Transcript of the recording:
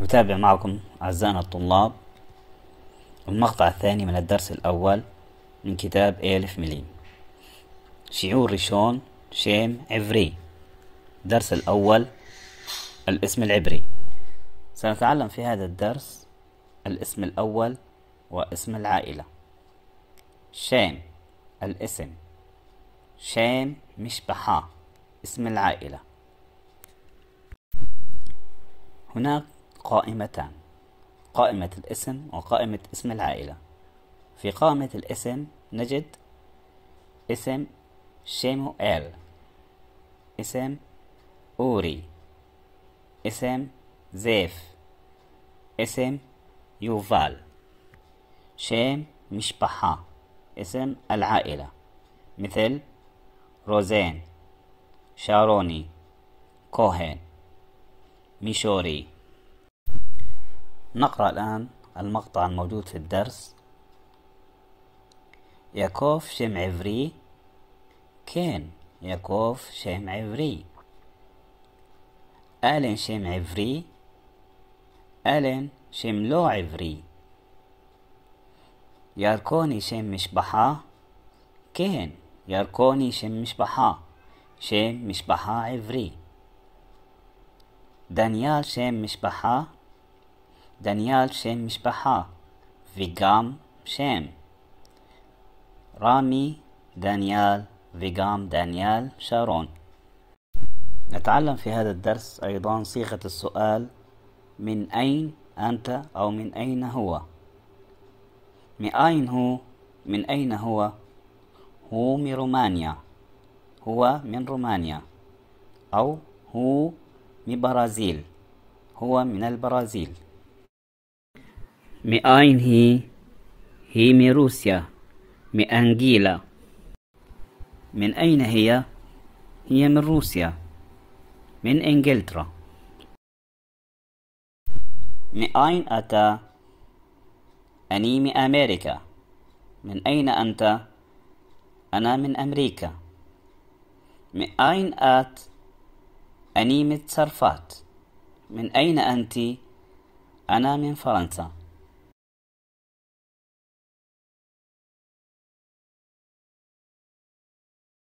نتابع معكم أعزائنا الطلاب المقطع الثاني من الدرس الأول من كتاب ألف مليم شعور ريشون شيم عبري الدرس الأول الاسم العبري سنتعلم في هذا الدرس الاسم الأول واسم العائلة شيم الاسم مش مشبحة اسم العائلة هناك قائمتان قائمة الاسم وقائمة اسم العائلة في قائمة الاسم نجد اسم شيموئيل اسم أوري اسم زيف اسم يوفال شيم مشبحة اسم العائلة مثل روزين شاروني كوهين ميشوري نقرأ الآن المقطع الموجود في الدرس ياكوف شم عفري كين ياكوف شم عفري ألين شم عفري ألين شم لو عفري ياركوني شم مشبحة كين ياركوني شم مشبحة شم مشبحة عفري دانيال شم مشبحة دانيال שם משפחה וגם שם رامي دانيال וגם دانيال شارون نتعلم في هذا الدرس أيضا صيغة السؤال من أين أنت أو من أين هو من أين هو من أين هو هو من رومانيا هو من رومانيا أو هو من برازيل هو من البرازيل من أين هي؟ هي من روسيا من أنجيلا من أين هي؟ هي من روسيا من إنجلترا من أين أني من أمريكا من أين أنت؟ أنا من أمريكا من أين أت؟ أني من من أين أنت؟ أنا من فرنسا